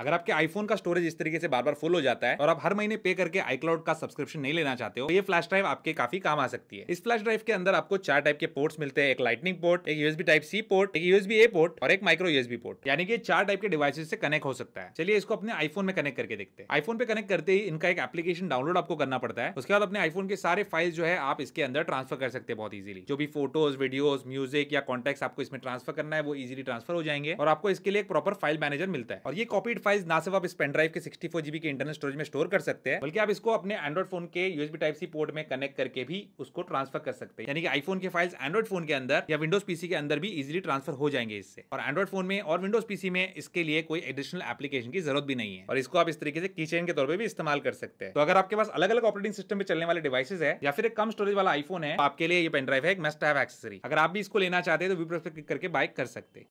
अगर आपके आईफोन का स्टोरेज इस तरीके से बार बार फुल हो जाता है और आप हर महीने पे करके आईक्लाउड का सब्सक्रिप्शन नहीं लेना चाहते हो तो ये फ्लैश ड्राइव आपके काफी काम आ सकती है इस फ्लैश ड्राइव के अंदर आपको चार टाइप के पोर्ट्स मिलते हैं एक लाइटनिंग पोर्ट एक यूएसबी टाइप सी पोर्ट एक यूएसबी ए पोर्ट और एक माइक्रो यूएसबी पोर्ट यानी कि चार टाइप के डिवाइस से कनेक्ट हो सकता है चलिए इसको अपने आईफोन में कनेक्ट करके देखते हैं आईफोन पे कनेक्ट करते ही इनका एक एप्लीकेशन डाउनलोड आपको करना पड़ता है उसके बाद अपने आईफोन के सारे फाइल जो है आप इसके अंदर ट्रांसफर कर सकते हैं बहुत इजिली जो भी फोटोज वीडियोज म्यूजिक या कॉन्टेक्ट आपको इसमें ट्रांसफर करना है वो इजिली ट्रांसफर हो जाएंगे और आपको इसके लिए एक प्रॉपर फाइल मैनेजर मिलता है और ये कॉपीड फाइल्स ना सिर्फ आप इस पेन ड्राइव के सिक्सटी फोर जीबी के इंटरनल स्टोरेज में स्टोर कर सकते हैं बल्कि आप इसको अपने एंड्रॉइड फोन के यूएसबी टाइप सी पोर्ट में कनेक्ट करके भी उसको ट्रांसफर कर सकते हैं यानी कि आईफोन के फाइल्स एंड्रॉइड फोन के अंदर या विंडोज पीसी के अंदर भी इजिली ट्रांसफर हो जाएंगे इससे और एंड्रॉइड फोन में और विंडोज पीसी में इसके लिए कोई एडिशनल एप्लीकेशन की जरूरत भी नहीं है और इसको आप इस तरीके से किचन के तौर पर भी इस्तेमाल कर सकते हैं तो अगर आपके पास अलग अलग ऑपरेटिंग सिस्टम में चलने वाले डिवाइसेज है या फिर एक कम स्टोरेज वाला आईफोन है तो आपके लिए पेन ड्राइव है एक मस्ट है एक्सेसरी अगर आप भी इसको लेना चाहते हैं तो वीडियो क्लिक करके बाइक कर सकते हैं